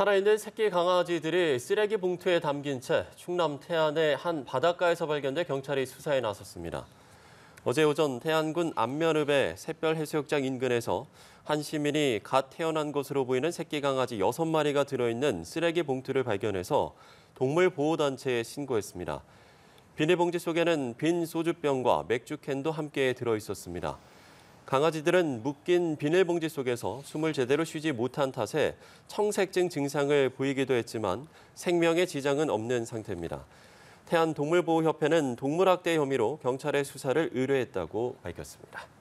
살아있는 새끼 강아지들이 쓰레기 봉투에 담긴 채 충남 태안의 한 바닷가에서 발견돼 경찰이 수사에 나섰습니다. 어제 오전 태안군 안면읍의 샛별해수욕장 인근에서 한 시민이 갓 태어난 것으로 보이는 새끼 강아지 6마리가 들어있는 쓰레기 봉투를 발견해서 동물보호단체에 신고했습니다. 비닐봉지 속에는 빈 소주병과 맥주캔도 함께 들어있었습니다. 강아지들은 묶인 비닐봉지 속에서 숨을 제대로 쉬지 못한 탓에 청색증 증상을 보이기도 했지만 생명의 지장은 없는 상태입니다. 태안동물보호협회는 동물학대 혐의로 경찰에 수사를 의뢰했다고 밝혔습니다.